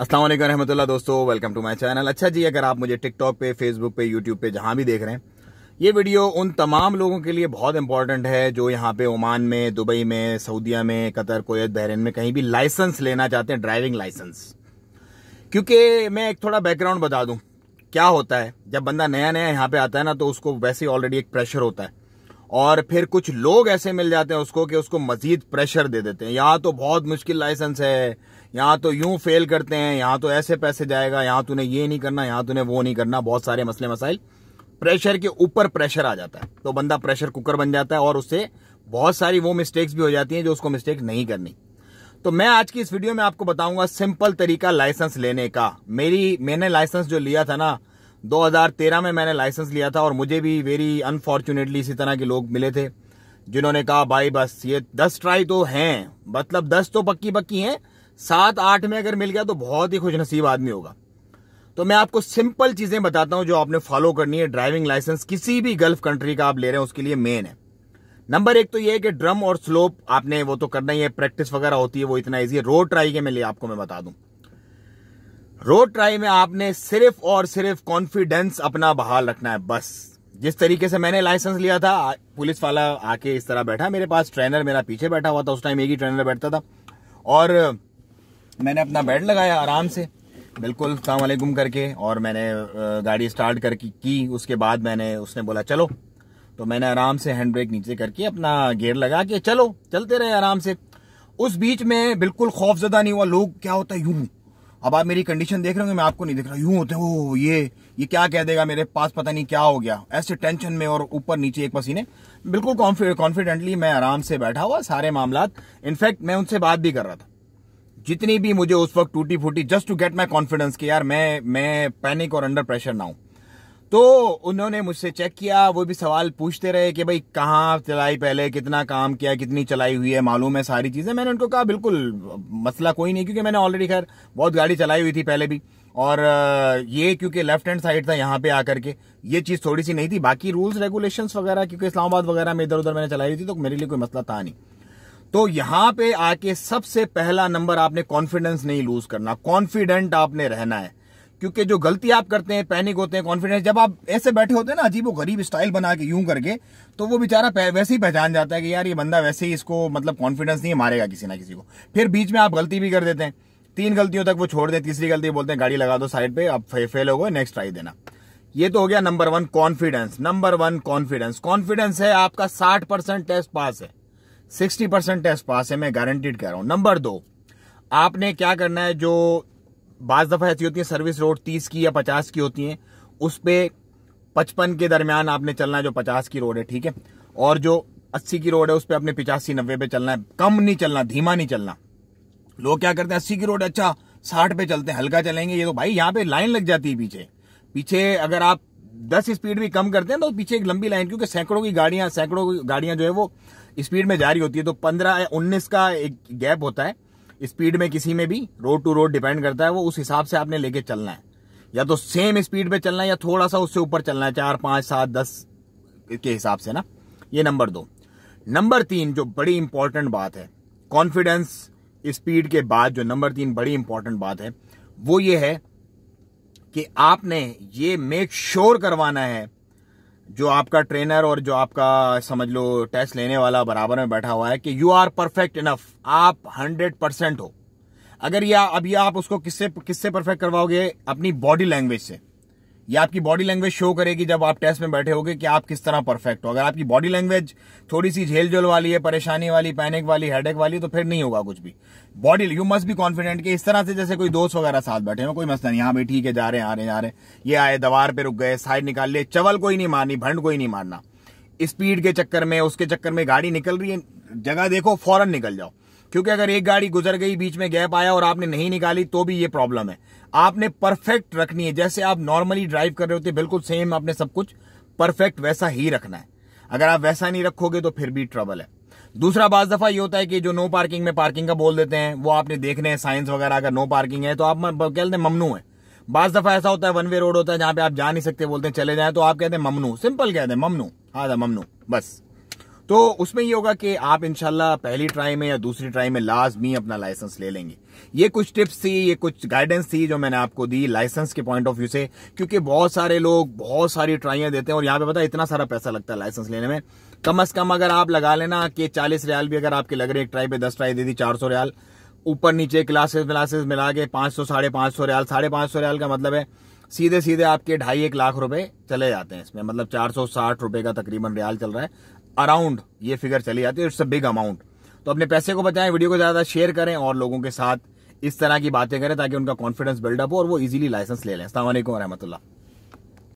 अस्सलाम वालेकुम रहमतुल्लाह दोस्तों वेलकम टू माय चैनल अच्छा जी अगर आप मुझे टिकटॉक पे फेसबुक पे यूट्यूब पे जहां भी देख रहे हैं ये वीडियो उन तमाम लोगों के लिए बहुत इंपॉर्टेंट है जो यहाँ पे ओमान में दुबई में सऊदिया में कतर कोयत बहरीन में कहीं भी लाइसेंस लेना चाहते हैं ड्राइविंग लाइसेंस क्योंकि मैं एक थोड़ा बैकग्राउंड बता दूं क्या होता है जब बंदा नया नया यहाँ पे आता है ना तो उसको वैसे ऑलरेडी एक प्रेशर होता है और फिर कुछ लोग ऐसे मिल जाते हैं उसको कि उसको मजीद प्रेशर दे देते हैं यहाँ तो बहुत मुश्किल लाइसेंस है यहाँ तो यूं फेल करते हैं यहाँ तो ऐसे पैसे जाएगा यहाँ तूने ये नहीं करना यहाँ तूने वो नहीं करना बहुत सारे मसले मसाइल प्रेशर के ऊपर प्रेशर आ जाता है तो बंदा प्रेशर कुकर बन जाता है और उससे बहुत सारी वो मिस्टेक्स भी हो जाती हैं जो उसको मिस्टेक नहीं करनी तो मैं आज की इस वीडियो में आपको बताऊंगा सिंपल तरीका लाइसेंस लेने का मेरी मैंने लाइसेंस जो लिया था ना 2013 में मैंने लाइसेंस लिया था और मुझे भी वेरी अनफॉर्चुनेटली इसी तरह के लोग मिले थे जिन्होंने कहा भाई बस ये दस ट्राई तो हैं मतलब दस तो पक्की पक्की हैं सात आठ में अगर मिल गया तो बहुत ही खुश नसीब आदमी होगा तो मैं आपको सिंपल चीजें बताता हूं जो आपने फॉलो करनी है ड्राइविंग लाइसेंस किसी भी गल्फ कंट्री का आप ले रहे हैं उसके लिए मेन है नंबर एक तो ये है कि ड्रम और स्लोप आपने वो तो करना ही है प्रैक्टिस वगैरह होती है वो इतना ईजी है रोड ट्राई के मैं आपको मैं बता दूं रोड ट्राई में आपने सिर्फ और सिर्फ कॉन्फिडेंस अपना बहाल रखना है बस जिस तरीके से मैंने लाइसेंस लिया था पुलिस वाला आके इस तरह बैठा मेरे पास ट्रेनर मेरा पीछे बैठा हुआ था उस टाइम एक ही ट्रेनर बैठता था और मैंने अपना बेड लगाया आराम से बिल्कुल सलामकुम करके और मैंने गाड़ी स्टार्ट करके की उसके बाद मैंने उसने बोला चलो तो मैंने आराम से हैंड ब्रेक नीचे करके अपना गेयर लगा के चलो चलते रहे आराम से उस बीच में बिल्कुल खौफ ज्यादा नहीं हुआ लोग क्या होता है यूं अब आप मेरी कंडीशन देख रहे होंगे मैं आपको नहीं देख रहा यूं होते हो ये ये क्या कह देगा मेरे पास पता नहीं क्या हो गया ऐसे टेंशन में और ऊपर नीचे एक पसीने बिल्कुल कॉन्फिडेंटली मैं आराम से बैठा हुआ सारे मामला इनफैक्ट मैं उनसे बात भी कर रहा था जितनी भी मुझे उस वक्त टूटी फूटी just to get my confidence कि यार मैं मैं पैनिक और अंडर प्रेशर ना हूं तो उन्होंने मुझसे चेक किया वो भी सवाल पूछते रहे कि भाई कहाँ चलाई पहले कितना काम किया कितनी चलाई हुई है मालूम है सारी चीजें मैंने उनको कहा बिल्कुल मसला कोई नहीं क्योंकि मैंने ऑलरेडी खैर बहुत गाड़ी चलाई हुई थी पहले भी और ये क्योंकि लेफ्ट हैंड साइड था यहाँ पे आकर के ये चीज थोड़ी सी नहीं थी बाकी रूल्स रेगुलेशंस वगैरह क्योंकि इस्लामाबाद वगैरह में इधर उधर मैंने चलाई हुई थी तो मेरे लिए कोई मसला था नहीं तो यहां पे आके सबसे पहला नंबर आपने कॉन्फिडेंस नहीं लूज करना कॉन्फिडेंट आपने रहना है क्योंकि जो गलती आप करते हैं पैनिक होते हैं कॉन्फिडेंस जब आप ऐसे बैठे होते हैं ना अजीब वो गरीब स्टाइल बना के यूं करके तो वो बेचारा वैसे ही पहचान जाता है कि यार ये बंदा वैसे ही इसको मतलब कॉन्फिडेंस नहीं मारेगा किसी ना किसी को फिर बीच में आप गलती भी कर देते हैं तीन गलतियों तक वो छोड़ दे तीसरी गलती बोलते हैं गाड़ी लगा दो साइड पे आप फेल हो गए नेक्स्ट ट्राई देना ये तो हो गया number one confidence number one confidence confidence है आपका साठ परसेंट टेस्ट पास है सिक्सटी परसेंट टेस्ट पास है मैं गारंटीड कह रहा हूं नंबर दो आपने क्या करना है जो बाज दफा ऐसी होती है सर्विस रोड तीस की या पचास की होती है उस पर पचपन के दरमियान आपने चलना है जो पचास की रोड है ठीक है और जो अस्सी की रोड है उस पर आपने पिचासी नब्बे पे चलना है कम नहीं चलना धीमा नहीं चलना लोग क्या करते हैं अस्सी की रोड अच्छा साठ पे चलते हैं हल्का चलेंगे ये तो भाई यहाँ पे लाइन लग जाती है पीछे पीछे अगर आप दस स्पीड भी कम करते हैं तो पीछे एक लंबी लाइन क्योंकि सैकड़ों की गाड़ियां सैकड़ों की गाड़ियां जो है वो स्पीड में जारी होती है तो पंद्रह या उन्नीस का एक गैप होता है स्पीड में किसी में भी रोड टू रोड डिपेंड करता है वो उस हिसाब से आपने लेके चलना है या तो सेम स्पीड पे चलना है या थोड़ा सा उससे ऊपर चलना है चार पांच सात दस के हिसाब से ना ये नंबर दो नंबर तीन जो बड़ी इंपॉर्टेंट बात है कॉन्फिडेंस स्पीड के बाद जो नंबर तीन बड़ी इंपॉर्टेंट बात है वो ये है कि आपने ये मेक श्योर sure करवाना है जो आपका ट्रेनर और जो आपका समझ लो टेस्ट लेने वाला बराबर में बैठा हुआ है कि यू आर परफेक्ट इनफ आप हंड्रेड परसेंट हो अगर या अभी आप उसको किससे किससे परफेक्ट करवाओगे अपनी बॉडी लैंग्वेज से ये आपकी बॉडी लैंग्वेज शो करेगी जब आप टेस्ट में बैठे होगे कि आप किस तरह परफेक्ट हो अगर आपकी बॉडी लैंग्वेज थोड़ी सी झेल झोल वाली है परेशानी वाली पैनिक वाली हेडेक वाली तो फिर नहीं होगा कुछ भी बॉडी यू मस्ट भी कॉन्फिडेंट कि इस तरह से जैसे कोई दोस्त वगैरह साथ बैठे हो कोई मसला नहीं हाँ भाई ठीक है जा रहे हैं आ रहे हैं जा रहे हैं ये आए दवार पे रुक गए साइड निकाल लिए चवल कोई नहीं मारनी भंड कोई नहीं मारना स्पीड के चक्कर में उसके चक्कर में गाड़ी निकल रही है जगह देखो फौरन निकल जाओ क्योंकि अगर एक गाड़ी गुजर गई बीच में गैप आया और आपने नहीं निकाली तो भी ये प्रॉब्लम है आपने परफेक्ट रखनी है जैसे आप नॉर्मली ड्राइव कर रहे होते बिल्कुल सेम आपने सब कुछ परफेक्ट वैसा ही रखना है अगर आप वैसा नहीं रखोगे तो फिर भी ट्रबल है दूसरा बाज दफा ये होता है कि जो नो पार्किंग में पार्किंग का बोल देते हैं वो आपने देखने हैं साइंस वगैरह अगर नो पार्किंग है तो आप कहते हैं ममनू है बाज दफा ऐसा होता है वन वे रोड होता है जहां पे आप जा नहीं सकते बोलते हैं चले जाए तो आप कहते हैं ममनू सिंपल कहते हैं ममनू हाँ ममनू बस तो उसमें ये होगा कि आप इनशाला पहली ट्राई में या दूसरी ट्राई में लाजमी अपना लाइसेंस ले लेंगे ये कुछ टिप्स थी ये कुछ गाइडेंस थी जो मैंने आपको दी लाइसेंस के पॉइंट ऑफ व्यू से क्योंकि बहुत सारे लोग बहुत सारी ट्राइयां देते हैं और यहाँ पे पता इतना सारा पैसा लगता है लाइसेंस लेने में कम अज कम अगर आप लगा लेना कि चालीस रियाल भी अगर आपके लग रहे एक ट्राई पे दस ट्राई दे दी चार सौ रियाल ऊपर नीचे क्लासेस व्लासेस मिला के पांच सौ साढ़े पांच सौ रियाल साढ़े पांच सौ रियाल का मतलब है सीधे सीधे आपके ढाई एक लाख रुपए चले जाते हैं इसमें मतलब चार सौ साठ रुपए का तकरीबन रियाल चल रहा है अराउंड ये फिगर चली जाती है इट्स अ बिग अमाउंट तो अपने पैसे को बचाएं वीडियो को ज्यादा शेयर करें और लोगों के साथ इस तरह की बातें करें ताकि उनका कॉन्फिडेंस बिल्डअप हो और वो इजीली लाइसेंस ले लें असलम वरहमतुल्ला